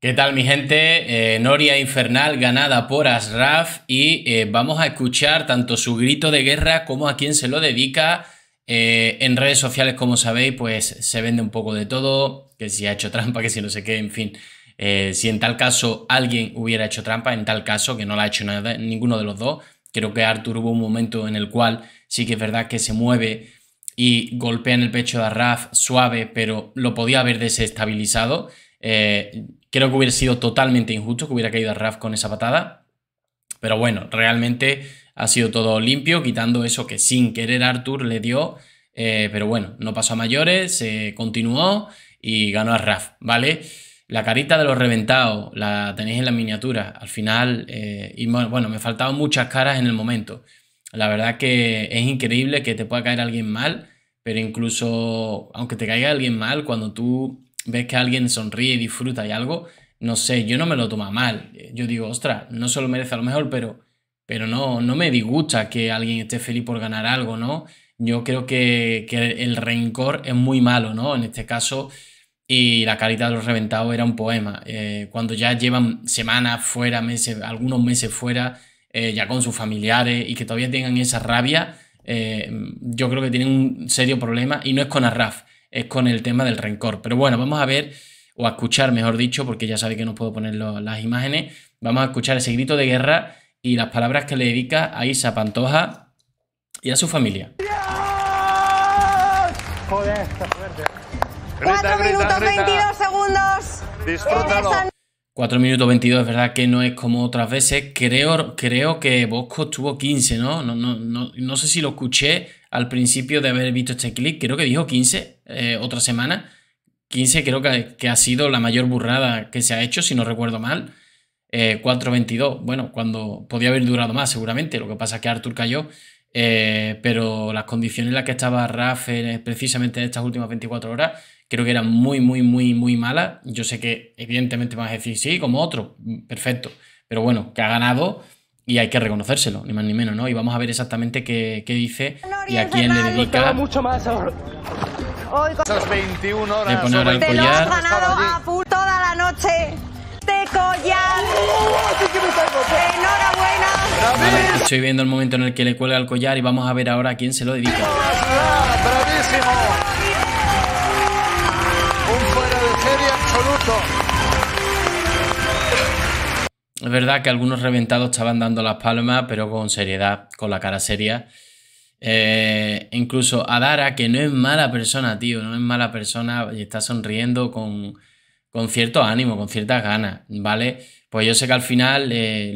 ¿Qué tal mi gente? Eh, Noria Infernal ganada por Asraf y eh, vamos a escuchar tanto su grito de guerra como a quien se lo dedica. Eh, en redes sociales, como sabéis, pues se vende un poco de todo, que si ha hecho trampa, que si no sé qué, en fin. si en tal caso alguien hubiera hecho trampa, en tal caso que no la ha hecho ninguno de los dos, creo que Arthur hubo un momento en el cual sí que es verdad que se mueve y golpea en el pecho de Asraf suave, pero lo podía haber desestabilizado. Eh, creo que hubiera sido totalmente injusto que hubiera caído a Raf con esa patada. Pero bueno, realmente ha sido todo limpio, quitando eso que sin querer Arthur le dio. Eh, pero bueno, no pasó a mayores, se continuó y ganó a Raf, ¿vale? La carita de los reventados la tenéis en la miniatura. Al final, eh, y bueno, me faltaban muchas caras en el momento. La verdad que es increíble que te pueda caer alguien mal, pero incluso aunque te caiga alguien mal, cuando tú ves que alguien sonríe, y disfruta y algo, no sé, yo no me lo tomo mal. Yo digo, ostras, no se lo merece a lo mejor, pero, pero no, no me disgusta que alguien esté feliz por ganar algo, ¿no? Yo creo que, que el rencor es muy malo, ¿no? En este caso, y La carita de los Reventados era un poema. Eh, cuando ya llevan semanas fuera, meses, algunos meses fuera, eh, ya con sus familiares y que todavía tengan esa rabia, eh, yo creo que tienen un serio problema y no es con Arraf es con el tema del rencor. Pero bueno, vamos a ver, o a escuchar, mejor dicho, porque ya sabe que no puedo poner las imágenes. Vamos a escuchar ese grito de guerra y las palabras que le dedica a Isa Pantoja y a su familia. Joder, segundos. Disfrútalo. 4 minutos 22, es verdad que no es como otras veces. Creo, creo que Bosco tuvo 15, ¿no? No, no, sé si lo escuché al principio de haber visto este clip. Creo que dijo 15 eh, otra semana. 15 creo que, ha sido la mayor burrada que se ha hecho, si no recuerdo mal. 4.22, eh, bueno, cuando podía haber durado más seguramente, lo que pasa es que Arthur cayó, eh, pero las condiciones en las que estaba Rafa precisamente en estas últimas 24 horas creo que era muy, muy, muy, muy mala. Yo sé que evidentemente vas a decir, sí, como otro, perfecto. Pero bueno, que ha ganado y hay que reconocérselo, ni más ni menos, ¿no? Y vamos a ver exactamente qué, qué dice y a quién le dedica. Mucho más 21 horas. Le pone ahora el collar. toda la noche. Te este collar. Oh, pues. Enhorabuena. estoy viendo el momento en el que le cuelga el collar y vamos a ver ahora a quién se lo dedica. Ah, ¡Bravísimo! Es verdad que algunos reventados estaban dando las palmas, pero con seriedad, con la cara seria. Eh, incluso Adara, que no es mala persona, tío, no es mala persona y está sonriendo con, cierto ánimo, con ciertas ganas, ¿vale? Pues yo sé que al final, eh,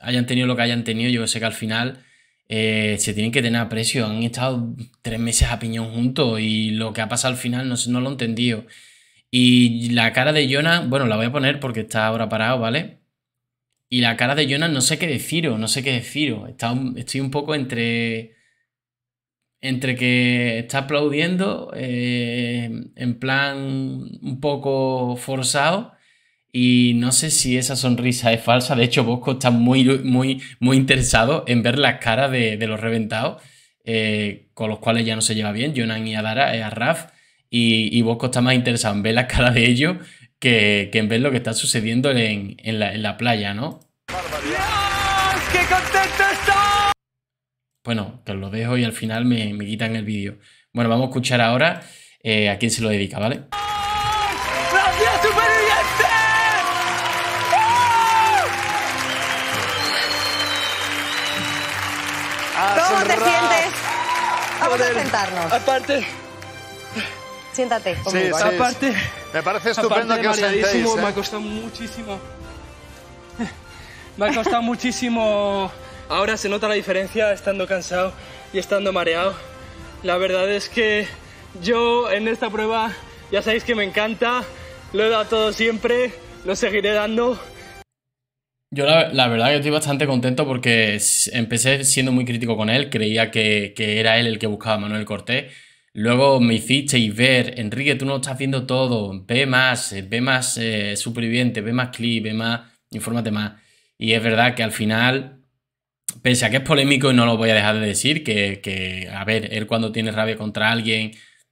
hayan tenido lo que hayan tenido, yo sé que al final eh, se tienen que tener aprecio. Han estado tres meses a piñón juntos y lo que ha pasado al final no, no lo he entendido. Y la cara de Jonas, bueno, la voy a poner porque está ahora parado, ¿vale? Y la cara de Jonas no sé qué deciros, no sé qué deciros. estoy un poco entre. Entre que está aplaudiendo, eh, en plan un poco forzado, y no sé si esa sonrisa es falsa. De hecho, Bosco está muy, muy, muy interesado en ver las caras de, los reventados, eh, con los cuales ya no se lleva bien, Jonan y Adara, eh, a Raf y, y Bosco está más interesado en ver la cara de ellos que, que en ver lo que está sucediendo en, en, la, en la, playa, ¿no? ¡Dios! ¡Qué contento estoy! Bueno, que os lo dejo y al final me, me quitan el vídeo. Bueno, vamos a escuchar ahora eh, a quién se lo dedica, ¿vale? ¿Cómo te sientes? Vamos a sentarnos. Aparte, siéntate aparte, me parece estupendo que os ¿eh? Me ha costado muchísimo. Me ha costado muchísimo. Ahora se nota la diferencia estando cansado y estando mareado. La verdad es que yo en esta prueba ya sabéis que me encanta, lo he dado todo siempre, lo seguiré dando. Yo la, verdad que estoy bastante contento porque empecé siendo muy crítico con él, creía que, era él el que buscaba a Manuel Cortés Luego me y ver, Enrique, tú no lo estás viendo todo, ve más, eh, ve más eh, superviviente, ve más clip, ve más, infórmate más. Y es verdad que al final, pese a que es polémico y no lo voy a dejar de decir, que, a ver, él cuando tiene rabia contra alguien,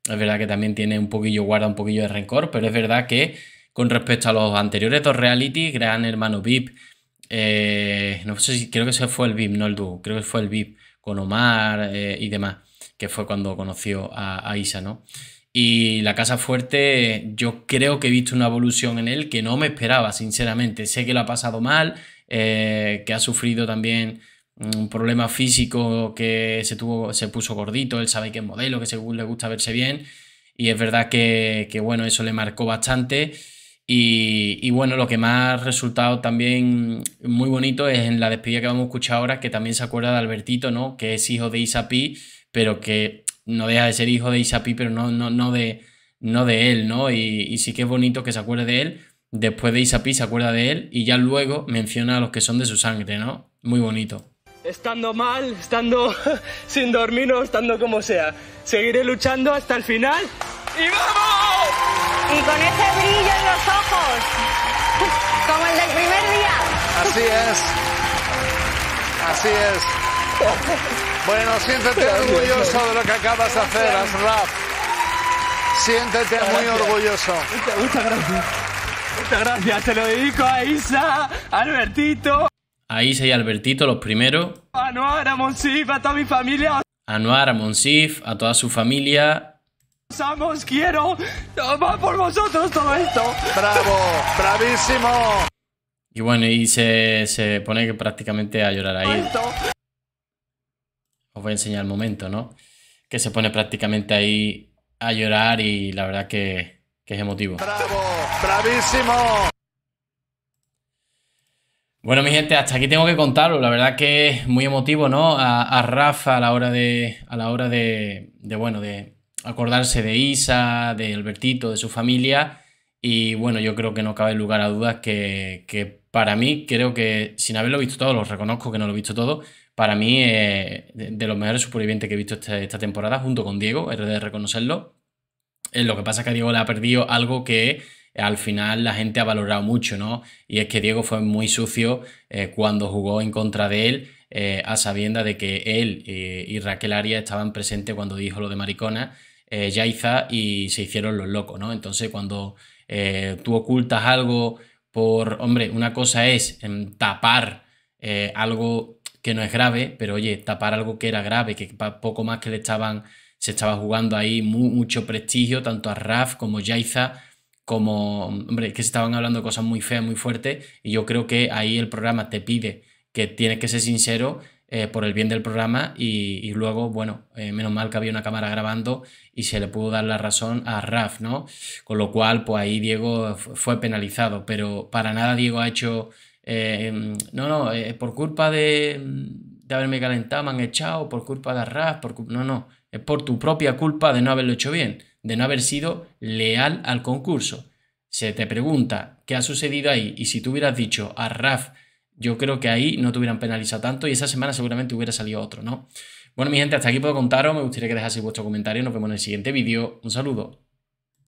es verdad que también tiene un poquillo, guarda un poquillo de rencor, pero es verdad que con respecto a los anteriores dos reality, Gran Hermano VIP, eh, no sé si creo que se fue el VIP, no el dúo, creo que fue el VIP con Omar y demás que fue cuando conoció a, Isa, ¿no? Y la Casa Fuerte, yo creo que he visto una evolución en él que no me esperaba, sinceramente. Sé que lo ha pasado mal, eh, que ha sufrido también un mm, problema físico, que se, tuvo, se puso gordito, él sabe que es modelo, que según le gusta verse bien. Y es verdad que, bueno, eso le marcó bastante. Y, bueno, lo que más ha resultado también muy bonito es en la despedida que vamos a escuchar ahora, que también se acuerda de Albertito, ¿no? Que es hijo de Isa y pero que no deja de ser hijo de Isapi, pero no, no, no, de, no de él, ¿no? Y, sí que es bonito que se acuerde de él. Después de Isapi se acuerda de él y ya luego menciona a los que son de su sangre, ¿no? Muy bonito. Estando mal, estando sin dormir o estando como sea, seguiré luchando hasta el final y vamos. Y con ese brillo en los ojos, como el del primer día. Así es. Así es. Bueno, siéntete orgulloso de lo que acabas de hacer, Asraf. Siéntete muy orgulloso. Muchas, gracias. Muchas gracias. Te lo dedico a Isa, a Albertito. A Isa y Albertito, los primeros. A Anuar, a Monsif, a toda mi familia. A Anuar, a Monsif, a toda su familia. Os amo, quiero. Va por vosotros todo esto. Bravo, bravísimo. Y bueno, y se, pone que prácticamente a llorar ahí os voy a enseñar el momento, ¿no? Que se pone prácticamente ahí a llorar y la verdad que, es emotivo. ¡Bravo! ¡Bravísimo! Bueno, mi gente, hasta aquí tengo que contarlo. La verdad que es muy emotivo, ¿no? A, Rafa a la hora de. a la hora de, bueno, de acordarse de Isa, de Albertito, de su familia. Y bueno, yo creo que no cabe lugar a dudas que, que para mí, creo que sin haberlo visto todo, lo reconozco que no lo he visto todo, para mí, de, los mejores supervivientes que he visto este, esta temporada, junto con Diego, es de reconocerlo. Eh, lo que pasa es que a Diego le ha perdido algo que al final la gente ha valorado mucho, ¿no? Y es que Diego fue muy sucio eh, cuando jugó en contra de él, eh, a sabienda de que él y Raquel Arias estaban presentes cuando dijo lo de maricona, Yaiza, y se hicieron los locos, ¿no? Entonces, cuando tú ocultas algo por, hombre, una cosa es em, tapar algo que no es grave, pero oye, tapar algo que era grave, que poco más que le estaban, se estaba jugando ahí mucho prestigio, tanto a Raf como Yaiza, como, hombre, que se estaban hablando cosas muy feas, muy fuertes, y yo creo que ahí el programa te pide que tienes que ser sincero eh, por el bien del programa y, luego, bueno, eh, menos mal que había una cámara grabando y se le pudo dar la razón a Raf, ¿no? Con lo cual, pues ahí Diego fue penalizado, pero para nada Diego ha hecho eh, no, no, es eh, por culpa de, de, haberme calentado me han echado, por culpa de Arraf, por no, no, es por tu propia culpa de no haberlo hecho bien, de no haber sido leal al concurso. Se te pregunta qué ha sucedido ahí y si tú hubieras dicho Raf yo creo que ahí no te hubieran penalizado tanto y esa semana seguramente hubiera salido otro, ¿no? Bueno, mi gente, hasta aquí puedo contaros. Me gustaría que dejaseis vuestro comentario. Nos vemos en el siguiente vídeo. Un saludo.